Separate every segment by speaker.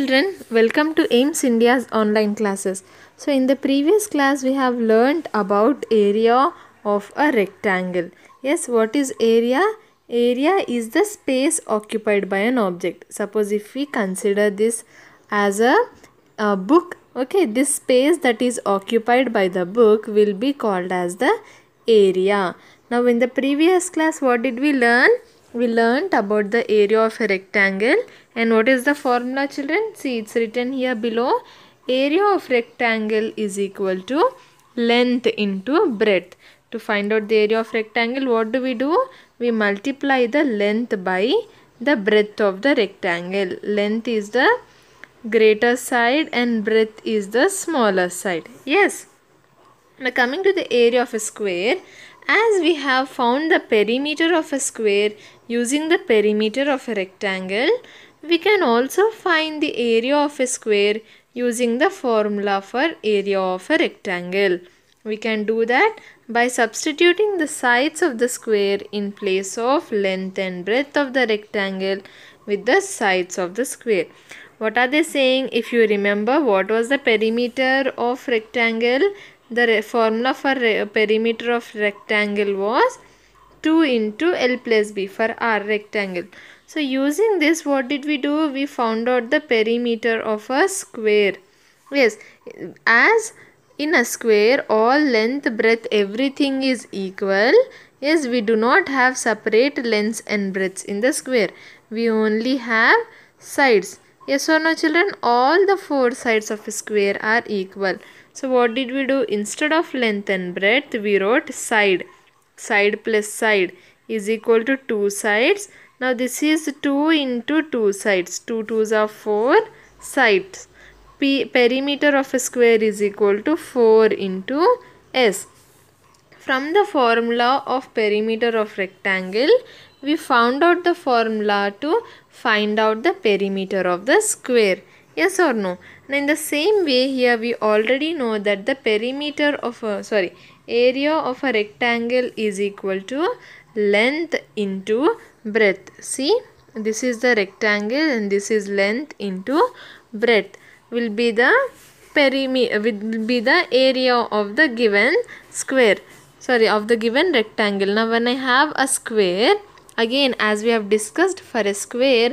Speaker 1: Children, welcome to AIMS India's online classes. So in the previous class we have learned about area of a rectangle. Yes, what is area? Area is the space occupied by an object. Suppose if we consider this as a, a book, okay, this space that is occupied by the book will be called as the area. Now in the previous class what did we learn? we learnt about the area of a rectangle and what is the formula children see it's written here below area of rectangle is equal to length into breadth to find out the area of rectangle what do we do we multiply the length by the breadth of the rectangle length is the greater side and breadth is the smaller side yes now coming to the area of a square as we have found the perimeter of a square Using the perimeter of a rectangle, we can also find the area of a square using the formula for area of a rectangle. We can do that by substituting the sides of the square in place of length and breadth of the rectangle with the sides of the square. What are they saying? If you remember what was the perimeter of rectangle, the formula for perimeter of rectangle was 2 into L plus B for our rectangle. So using this what did we do? We found out the perimeter of a square. Yes, as in a square all length, breadth, everything is equal. Yes, we do not have separate lengths and breadths in the square. We only have sides. Yes or no children? All the four sides of a square are equal. So what did we do? Instead of length and breadth, we wrote side side plus side is equal to 2 sides. Now this is 2 into 2 sides. 2 2s are 4 sides. P perimeter of a square is equal to 4 into S. From the formula of perimeter of rectangle, we found out the formula to find out the perimeter of the square. Yes or no? And in the same way here we already know that the perimeter of, a, sorry, area of a rectangle is equal to length into breadth see this is the rectangle and this is length into breadth will be the perimeter will be the area of the given square sorry of the given rectangle now when i have a square again as we have discussed for a square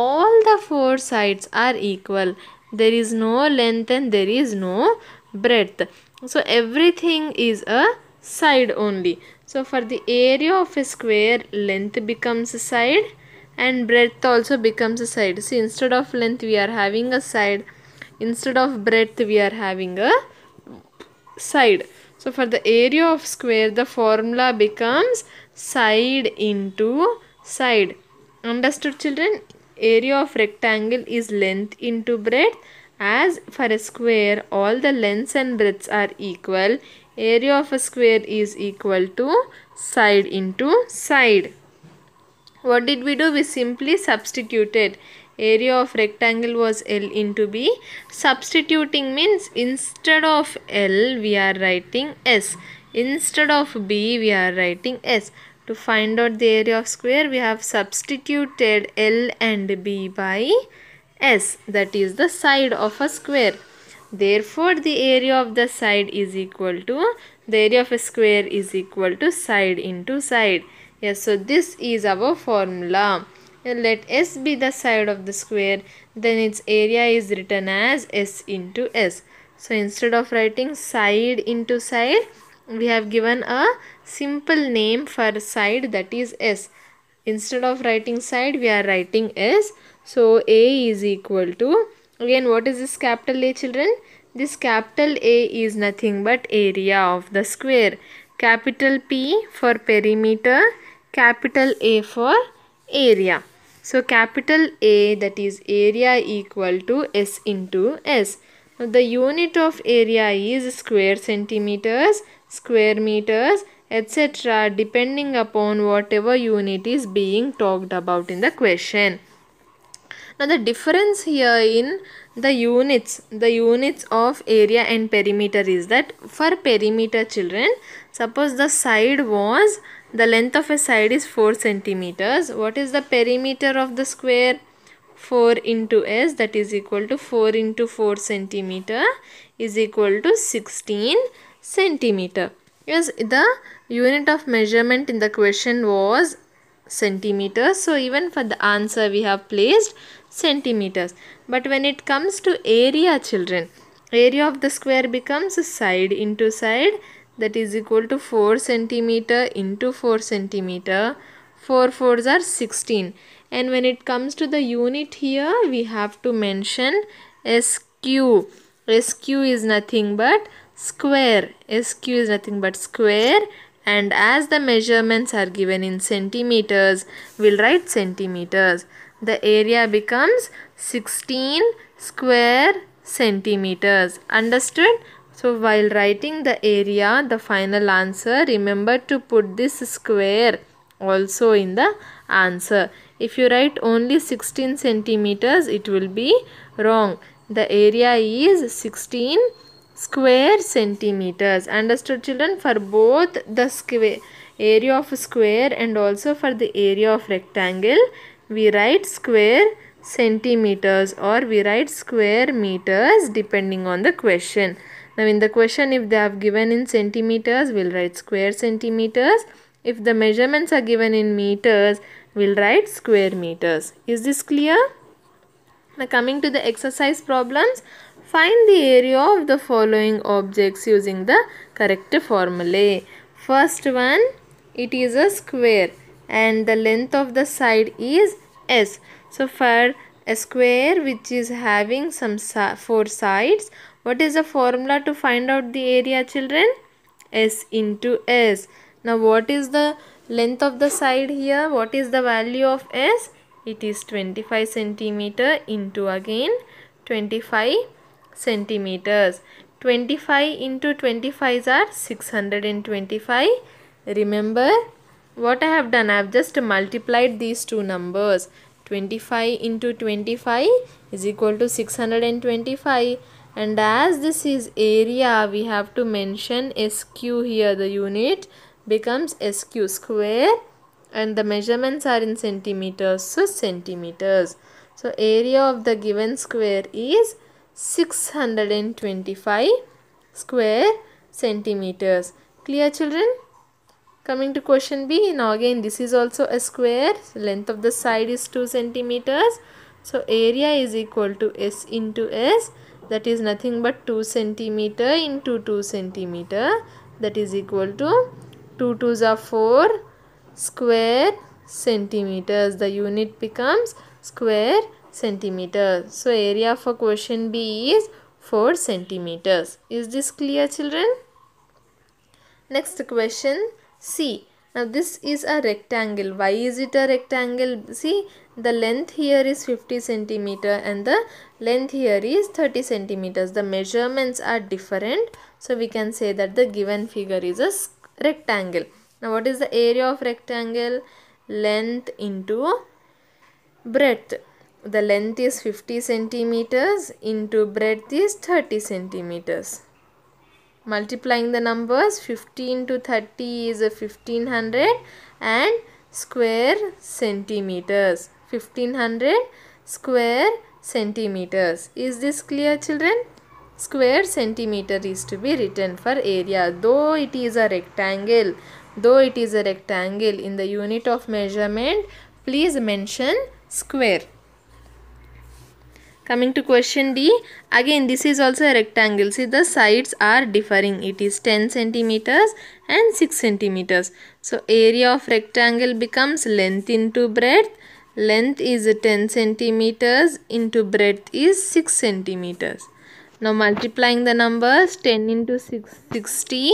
Speaker 1: all the four sides are equal there is no length and there is no breadth so everything is a side only so for the area of a square length becomes a side and breadth also becomes a side See, instead of length we are having a side instead of breadth we are having a side so for the area of square the formula becomes side into side understood children area of rectangle is length into breadth as for a square, all the lengths and breadths are equal. Area of a square is equal to side into side. What did we do? We simply substituted. Area of rectangle was L into B. Substituting means instead of L, we are writing S. Instead of B, we are writing S. To find out the area of square, we have substituted L and B by S that is the side of a square. Therefore, the area of the side is equal to the area of a square is equal to side into side. Yes, so this is our formula. Uh, let S be the side of the square, then its area is written as S into S. So instead of writing side into side, we have given a simple name for side that is S. Instead of writing side, we are writing S. So A is equal to, again what is this capital A children? This capital A is nothing but area of the square. Capital P for perimeter, capital A for area. So capital A that is area equal to S into S. Now the unit of area is square centimeters, square meters, etc. depending upon whatever unit is being talked about in the question now the difference here in the units the units of area and perimeter is that for perimeter children suppose the side was the length of a side is 4 centimeters what is the perimeter of the square 4 into s that is equal to 4 into 4 centimeter is equal to 16 centimeter yes the unit of measurement in the question was centimeter so even for the answer we have placed centimeters but when it comes to area children area of the square becomes side into side that is equal to 4 centimeter into 4 centimeter 4 fours are 16 and when it comes to the unit here we have to mention sq sq is nothing but square sq is nothing but square and as the measurements are given in centimeters we'll write centimeters the area becomes 16 square centimeters. Understood? So while writing the area, the final answer, remember to put this square also in the answer. If you write only 16 centimeters, it will be wrong. The area is 16 square centimeters. Understood children? For both the square area of square and also for the area of rectangle, we write square centimeters or we write square meters depending on the question. Now in the question if they have given in centimeters, we'll write square centimeters. If the measurements are given in meters, we'll write square meters. Is this clear? Now coming to the exercise problems, find the area of the following objects using the correct formulae. First one, it is a square and the length of the side is s. So for a square which is having some four sides, what is the formula to find out the area children? s into s. Now what is the length of the side here? What is the value of s? It is 25 centimeter into again 25 centimeters. 25 into 25 are 625. Remember what I have done I have just multiplied these two numbers 25 into 25 is equal to 625 and as this is area we have to mention SQ here the unit becomes SQ square and the measurements are in centimeters so centimeters so area of the given square is 625 square centimeters clear children Coming to question B, now again this is also a square, length of the side is 2 centimeters. So area is equal to S into S that is nothing but 2 centimeter into 2 centimeter that is equal to 2 2s are 4 square centimeters. The unit becomes square centimeters. So area for question B is 4 centimeters. Is this clear children? Next question. See, now this is a rectangle. Why is it a rectangle? See, the length here is 50 centimeter and the length here is 30 centimeters. The measurements are different. So, we can say that the given figure is a rectangle. Now, what is the area of rectangle? Length into breadth. The length is 50 centimeters into breadth is 30 centimeters multiplying the numbers 15 to 30 is 1500 and square centimeters 1500 square centimeters is this clear children square centimeter is to be written for area though it is a rectangle though it is a rectangle in the unit of measurement please mention square Coming to question D, again this is also a rectangle. See the sides are differing. It is 10 centimeters and 6 centimeters. So area of rectangle becomes length into breadth. Length is 10 centimeters into breadth is 6 centimeters. Now multiplying the numbers 10 into 6, 60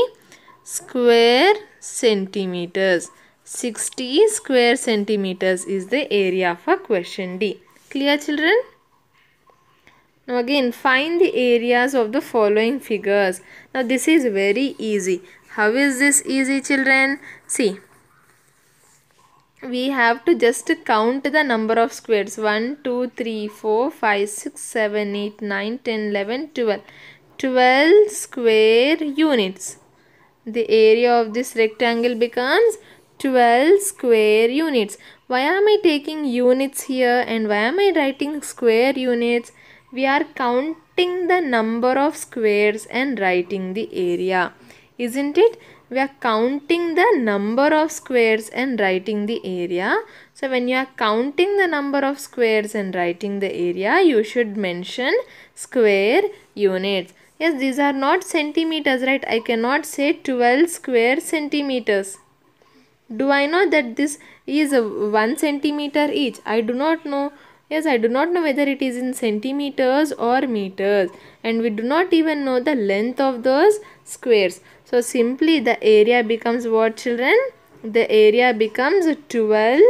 Speaker 1: square centimeters. 60 square centimeters is the area for question D. Clear children? Now again find the areas of the following figures. Now this is very easy. How is this easy children? See we have to just count the number of squares 1 2 3 4 5 6 7 8 9 10 11 12 12 square units the area of this rectangle becomes 12 square units why am i taking units here and why am i writing square units we are counting the number of squares and writing the area. Isn't it? We are counting the number of squares and writing the area. So when you are counting the number of squares and writing the area, you should mention square units. Yes, these are not centimeters, right? I cannot say 12 square centimeters. Do I know that this is 1 centimeter each? I do not know Yes, I do not know whether it is in centimeters or meters and we do not even know the length of those squares. So simply the area becomes what children? The area becomes 12,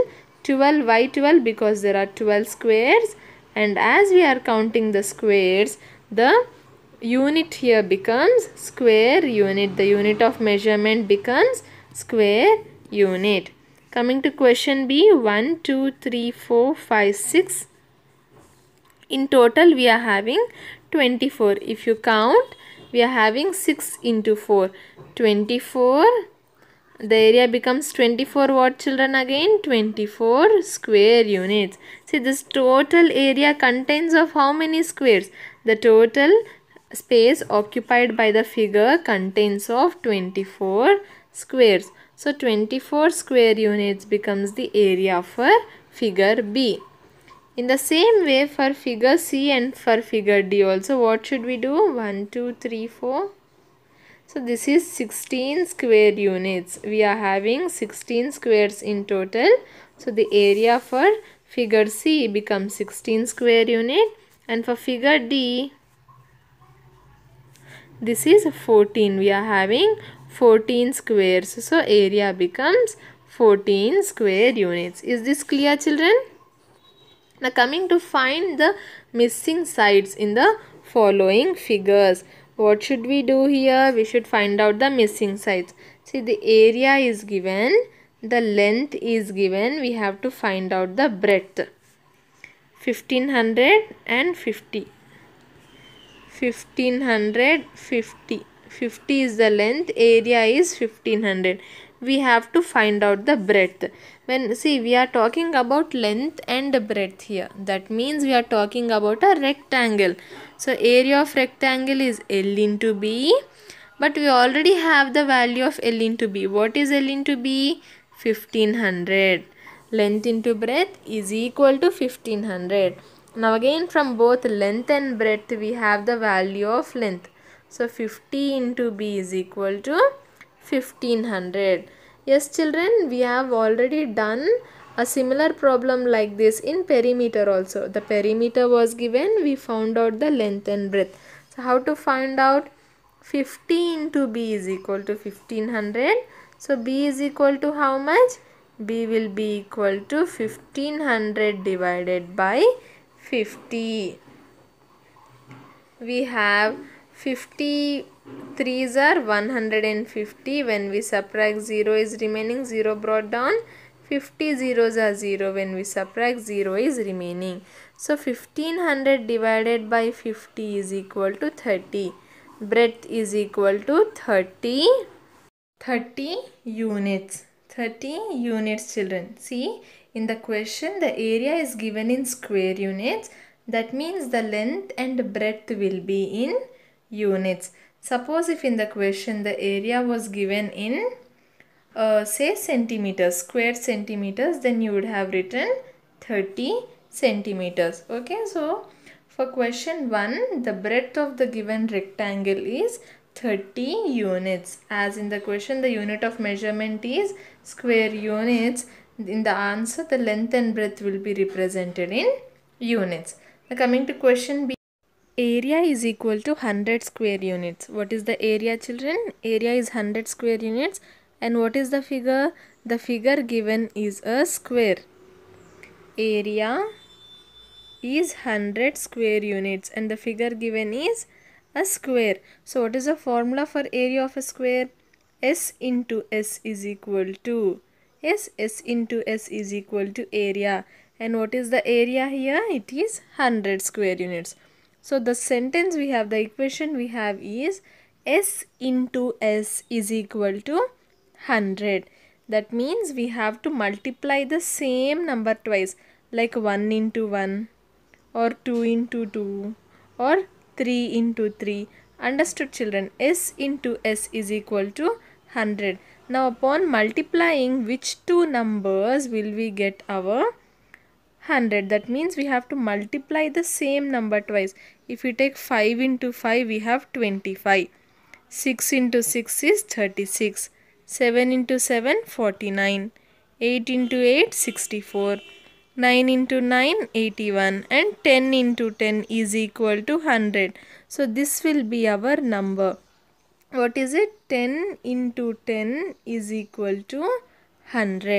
Speaker 1: 12 why 12 because there are 12 squares and as we are counting the squares, the unit here becomes square unit. The unit of measurement becomes square unit. Coming to question B, 1, 2, 3, 4, 5, 6. In total, we are having 24. If you count, we are having 6 into 4. 24. The area becomes 24 what children again? 24 square units. See this total area contains of how many squares? The total space occupied by the figure contains of 24 squares. So 24 square units becomes the area for figure B. In the same way for figure C and for figure D also what should we do? 1, 2, 3, 4. So this is 16 square units. We are having 16 squares in total. So the area for figure C becomes 16 square unit and for figure D this is 14. We are having 14 squares. So area becomes 14 square units. Is this clear children? Now coming to find the missing sides in the following figures. What should we do here? We should find out the missing sides. See the area is given, the length is given. We have to find out the breadth. 1550 1550 50 is the length, area is 1500. We have to find out the breadth. When see we are talking about length and breadth here. That means we are talking about a rectangle. So area of rectangle is L into B. But we already have the value of L into B. What is L into B? 1500 length into breadth is equal to 1500. Now again from both length and breadth we have the value of length. So 50 into B is equal to 1500. Yes children, we have already done a similar problem like this in perimeter also. The perimeter was given, we found out the length and breadth. So how to find out 50 into B is equal to 1500. So B is equal to how much? B will be equal to 1500 divided by 50. We have 53s are 150 when we subtract 0 is remaining 0 brought down 50 zeros are 0 when we subtract 0 is remaining so 1500 divided by 50 is equal to 30 breadth is equal to 30 30 units 30 units children see in the question the area is given in square units that means the length and breadth will be in units. Suppose if in the question the area was given in uh, say centimeters, square centimeters, then you would have written 30 centimeters. Okay, so for question 1, the breadth of the given rectangle is 30 units. As in the question, the unit of measurement is square units. In the answer, the length and breadth will be represented in units. Now coming to question B area is equal to 100 square units. What is the area children? Area is 100 square units. And what is the figure? The figure given is a square. Area is 100 square units and the figure given is a square. So what is the formula for area of a square? S into S is equal to S, S into S is equal to area. And what is the area here? It is 100 square units. So the sentence we have, the equation we have is S into S is equal to 100. That means we have to multiply the same number twice like 1 into 1 or 2 into 2 or 3 into 3. Understood children? S into S is equal to 100. Now upon multiplying which two numbers will we get our 100 that means we have to multiply the same number twice if we take 5 into 5 we have 25 6 into 6 is 36 7 into 7 49 8 into 8 64 9 into 9 81 and 10 into 10 is equal to 100 so this will be our number what is it 10 into 10 is equal to 100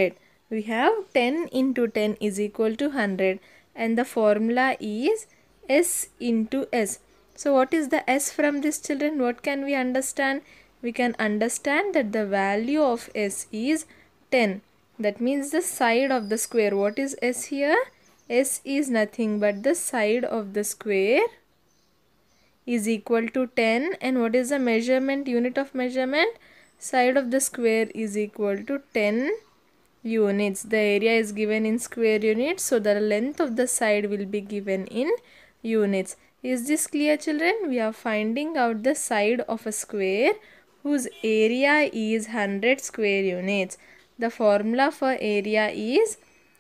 Speaker 1: we have 10 into 10 is equal to 100 and the formula is S into S. So what is the S from this children? What can we understand? We can understand that the value of S is 10. That means the side of the square. What is S here? S is nothing but the side of the square is equal to 10 and what is the measurement unit of measurement? Side of the square is equal to 10 units. The area is given in square units. So the length of the side will be given in units. Is this clear children? We are finding out the side of a square whose area is 100 square units. The formula for area is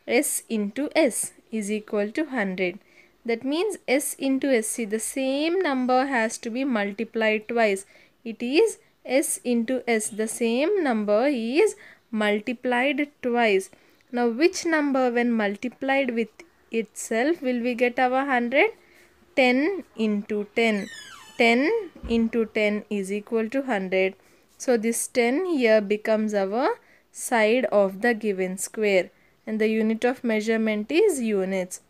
Speaker 1: S into S is equal to 100. That means S into S. See the same number has to be multiplied twice. It is S into S. The same number is multiplied twice. Now which number when multiplied with itself will we get our 100? 10 into 10. 10 into 10 is equal to 100. So this 10 here becomes our side of the given square and the unit of measurement is units.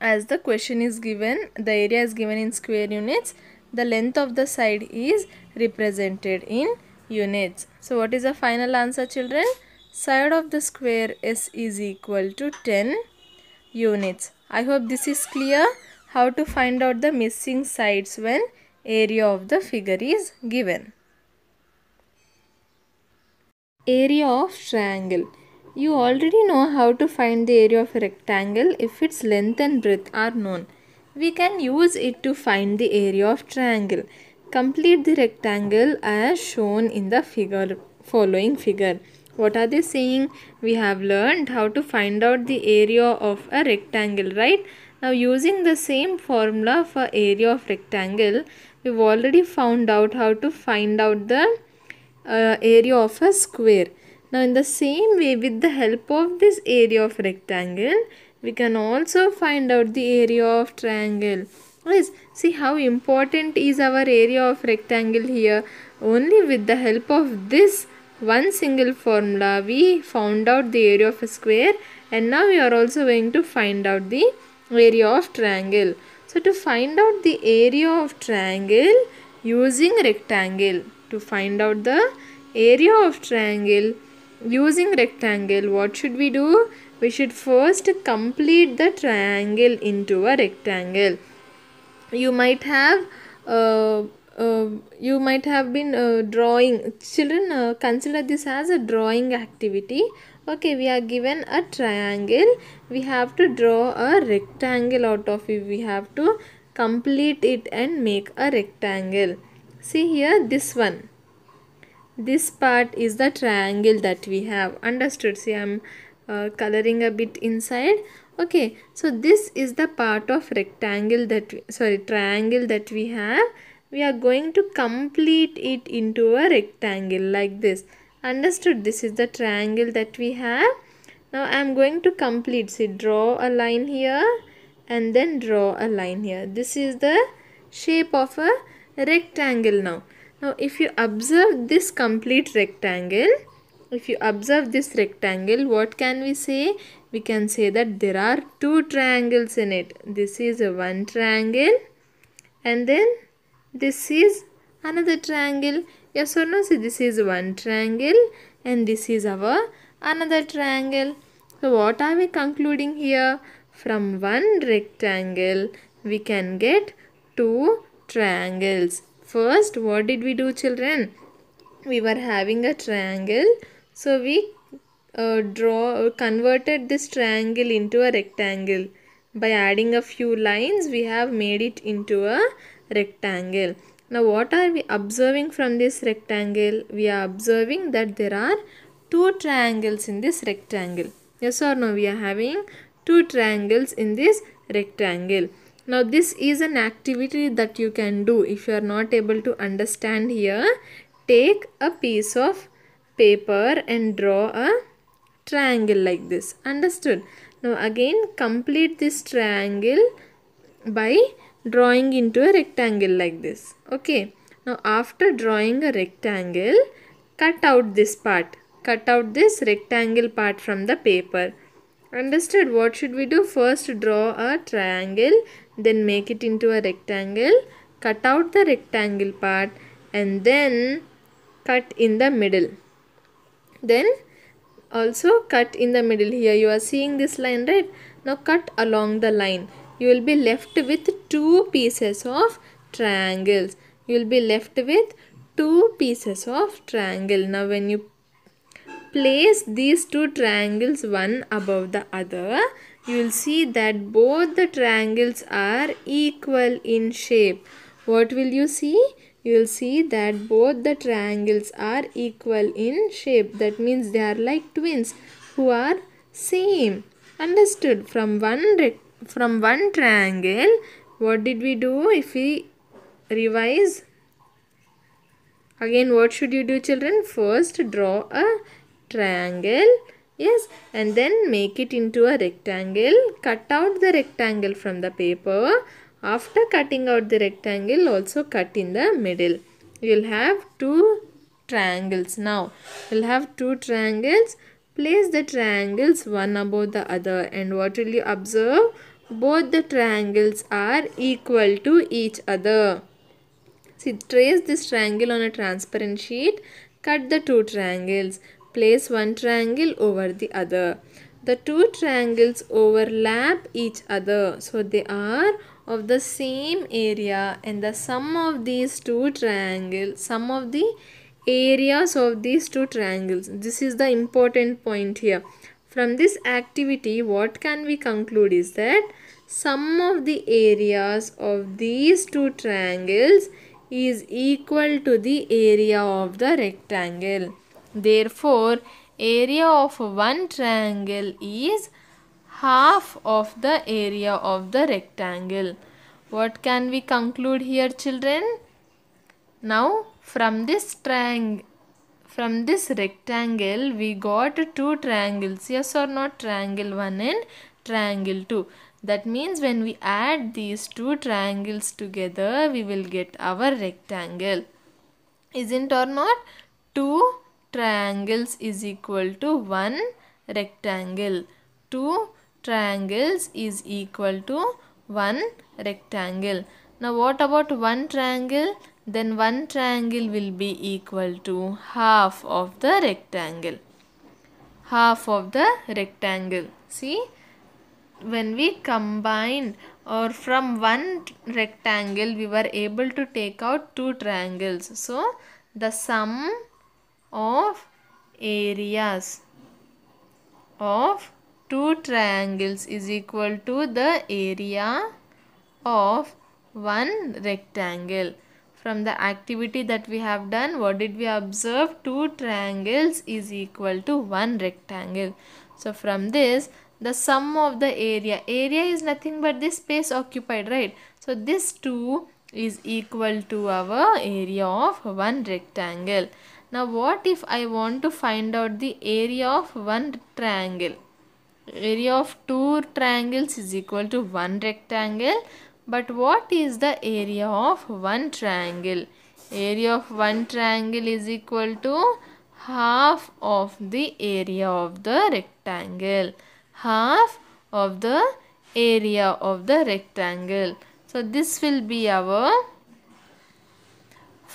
Speaker 1: As the question is given, the area is given in square units, the length of the side is represented in units. So what is the final answer children? Side of the square S is equal to 10 units. I hope this is clear how to find out the missing sides when area of the figure is given. Area of triangle. You already know how to find the area of a rectangle if its length and breadth are known. We can use it to find the area of triangle. Complete the rectangle as shown in the figure following figure. What are they saying? We have learned how to find out the area of a rectangle, right? Now using the same formula for area of rectangle, we've already found out how to find out the uh, area of a square. Now in the same way with the help of this area of rectangle, we can also find out the area of triangle. Please. See how important is our area of rectangle here. Only with the help of this one single formula we found out the area of a square and now we are also going to find out the area of triangle. So to find out the area of triangle using rectangle. To find out the area of triangle using rectangle what should we do? We should first complete the triangle into a rectangle you might have uh, uh, you might have been uh, drawing children uh, consider this as a drawing activity okay we are given a triangle we have to draw a rectangle out of it we have to complete it and make a rectangle see here this one this part is the triangle that we have understood see i'm uh, coloring a bit inside okay so this is the part of rectangle that sorry triangle that we have we are going to complete it into a rectangle like this understood this is the triangle that we have now i am going to complete see draw a line here and then draw a line here this is the shape of a rectangle now now if you observe this complete rectangle if you observe this rectangle what can we say we can say that there are two triangles in it this is one triangle and then this is another triangle yes or no so this is one triangle and this is our another triangle so what are we concluding here from one rectangle we can get two triangles first what did we do children we were having a triangle so we uh, draw uh, converted this triangle into a rectangle. By adding a few lines, we have made it into a rectangle. Now what are we observing from this rectangle? We are observing that there are two triangles in this rectangle. Yes or no? We are having two triangles in this rectangle. Now this is an activity that you can do if you are not able to understand here. Take a piece of paper and draw a triangle like this. Understood? Now again complete this triangle by drawing into a rectangle like this. Okay. Now after drawing a rectangle, cut out this part. Cut out this rectangle part from the paper. Understood? What should we do? First draw a triangle, then make it into a rectangle. Cut out the rectangle part and then cut in the middle then also cut in the middle here you are seeing this line right now cut along the line you will be left with two pieces of triangles you will be left with two pieces of triangle now when you place these two triangles one above the other you will see that both the triangles are equal in shape what will you see you will see that both the triangles are equal in shape. That means they are like twins who are same. Understood? From one, from one triangle, what did we do if we revise? Again, what should you do children? First, draw a triangle yes and then make it into a rectangle cut out the rectangle from the paper after cutting out the rectangle, also cut in the middle. You will have two triangles now. You will have two triangles. Place the triangles one above the other and what will you observe? Both the triangles are equal to each other. See, trace this triangle on a transparent sheet. Cut the two triangles. Place one triangle over the other. The two triangles overlap each other. So, they are of the same area and the sum of these two triangles, sum of the areas of these two triangles. This is the important point here. From this activity, what can we conclude is that sum of the areas of these two triangles is equal to the area of the rectangle. Therefore, area of one triangle is half of the area of the rectangle. What can we conclude here children? Now from this triangle, from this rectangle we got two triangles yes or not triangle 1 and triangle 2. That means when we add these two triangles together we will get our rectangle. Isn't or not? 2 triangles is equal to 1 rectangle. 2 triangles is equal to one rectangle. Now what about one triangle? Then one triangle will be equal to half of the rectangle. Half of the rectangle. See, when we combine or from one rectangle we were able to take out two triangles. So, the sum of areas of two triangles is equal to the area of one rectangle. From the activity that we have done, what did we observe? Two triangles is equal to one rectangle. So from this, the sum of the area, area is nothing but the space occupied, right? So this 2 is equal to our area of one rectangle. Now what if I want to find out the area of one triangle? area of two triangles is equal to one rectangle but what is the area of one triangle area of one triangle is equal to half of the area of the rectangle half of the area of the rectangle so this will be our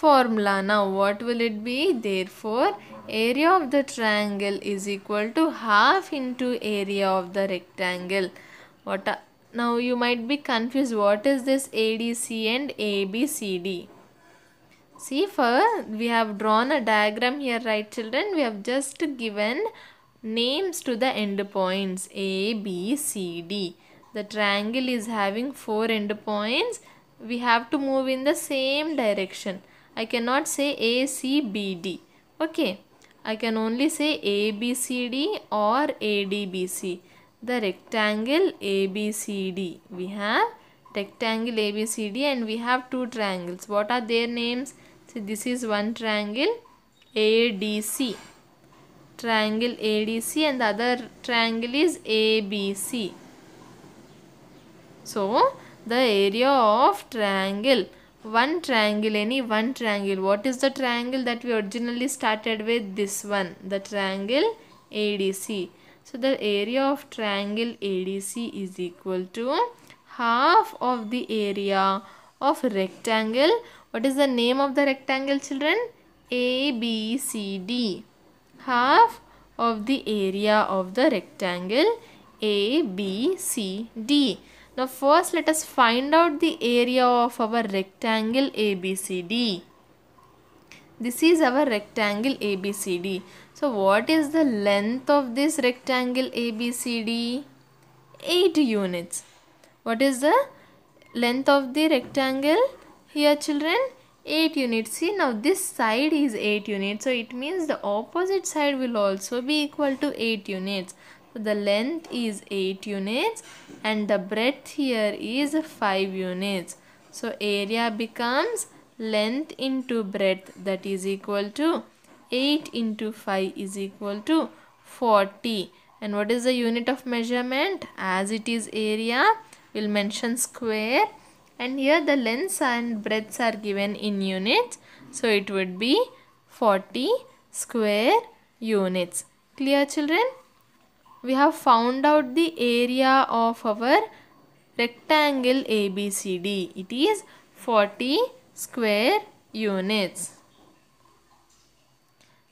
Speaker 1: formula. Now what will it be? Therefore, area of the triangle is equal to half into area of the rectangle. What a, now you might be confused what is this ADC and ABCD. See for we have drawn a diagram here right children. We have just given names to the end points A, B, C, D. The triangle is having four end points we have to move in the same direction. I cannot say A, C, B, D. Okay. I can only say ABCD or ADBC. The rectangle ABCD. We have rectangle ABCD and we have two triangles. What are their names? So this is one triangle ADC. Triangle ADC and the other triangle is ABC. So the area of triangle one triangle any one triangle what is the triangle that we originally started with this one the triangle ADC so the area of triangle ADC is equal to half of the area of rectangle what is the name of the rectangle children ABCD half of the area of the rectangle ABCD now first let us find out the area of our rectangle ABCD. This is our rectangle ABCD. So what is the length of this rectangle ABCD? 8 units. What is the length of the rectangle? Here children 8 units. See now this side is 8 units. So it means the opposite side will also be equal to 8 units the length is 8 units and the breadth here is 5 units. So area becomes length into breadth that is equal to 8 into 5 is equal to 40. And what is the unit of measurement? As it is area, we'll mention square. And here the lengths and breadths are given in units. So it would be 40 square units. Clear children? we have found out the area of our rectangle ABCD. It is 40 square units.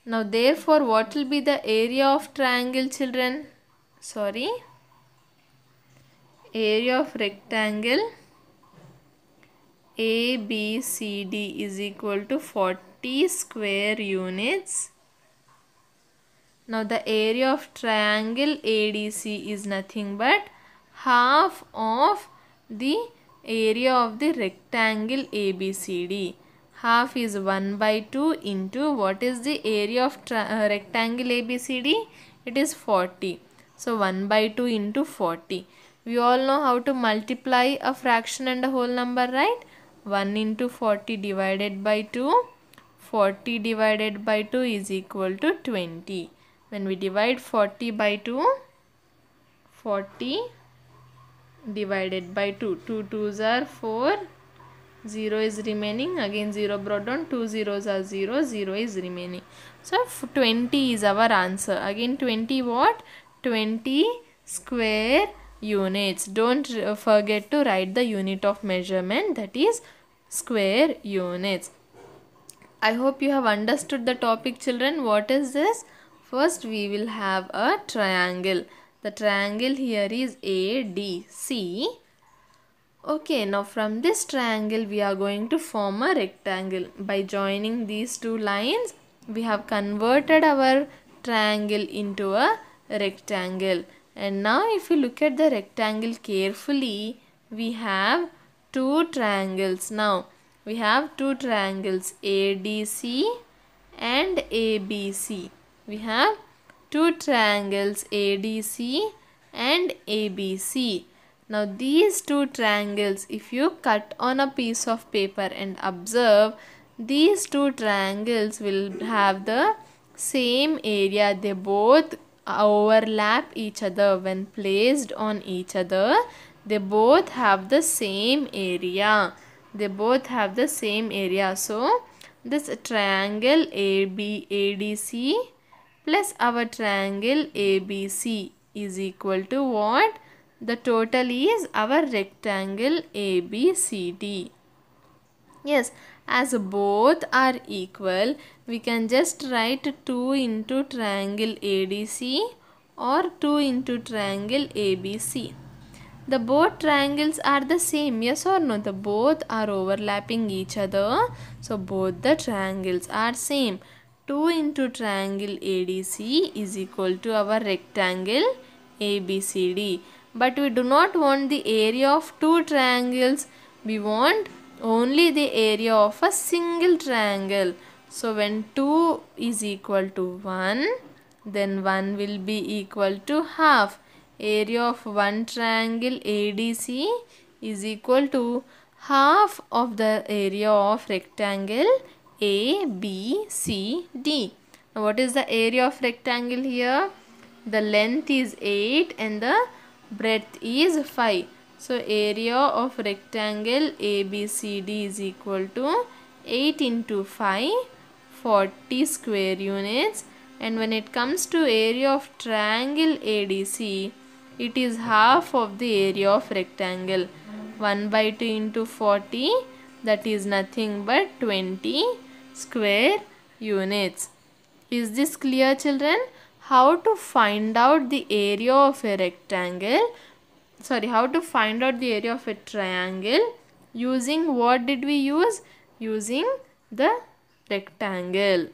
Speaker 1: Now therefore what will be the area of triangle children? Sorry. Area of rectangle ABCD is equal to 40 square units now the area of triangle ADC is nothing but half of the area of the rectangle ABCD. Half is 1 by 2 into what is the area of uh, rectangle ABCD? It is 40. So 1 by 2 into 40. We all know how to multiply a fraction and a whole number, right? 1 into 40 divided by 2. 40 divided by 2 is equal to 20 when we divide 40 by 2 40 divided by 2 2 2s are 4 0 is remaining again 0 brought down 2 zeros are 0 0 is remaining so 20 is our answer again 20 what 20 square units don't uh, forget to write the unit of measurement that is square units i hope you have understood the topic children what is this First we will have a triangle. The triangle here is ADC. Okay, now from this triangle we are going to form a rectangle. By joining these two lines, we have converted our triangle into a rectangle. And now if you look at the rectangle carefully, we have two triangles. Now, we have two triangles ADC and ABC we have two triangles ADC and ABC. Now these two triangles if you cut on a piece of paper and observe these two triangles will have the same area they both overlap each other when placed on each other they both have the same area they both have the same area so this triangle AB ADC plus our triangle ABC is equal to what? The total is our rectangle ABCD. Yes, as both are equal, we can just write 2 into triangle ADC or 2 into triangle ABC. The both triangles are the same, yes or no? The both are overlapping each other. So, both the triangles are same. 2 into triangle ADC is equal to our rectangle ABCD. But we do not want the area of two triangles. We want only the area of a single triangle. So when 2 is equal to 1, then 1 will be equal to half. Area of one triangle ADC is equal to half of the area of rectangle a, B, C, D. Now what is the area of rectangle here? The length is 8 and the breadth is 5. So area of rectangle ABCD is equal to 8 into 5, 40 square units. And when it comes to area of triangle ADC, it is half of the area of rectangle. 1 by 2 into 40 that is nothing but 20 square units. Is this clear children? How to find out the area of a rectangle? Sorry, how to find out the area of a triangle? Using what did we use? Using the rectangle.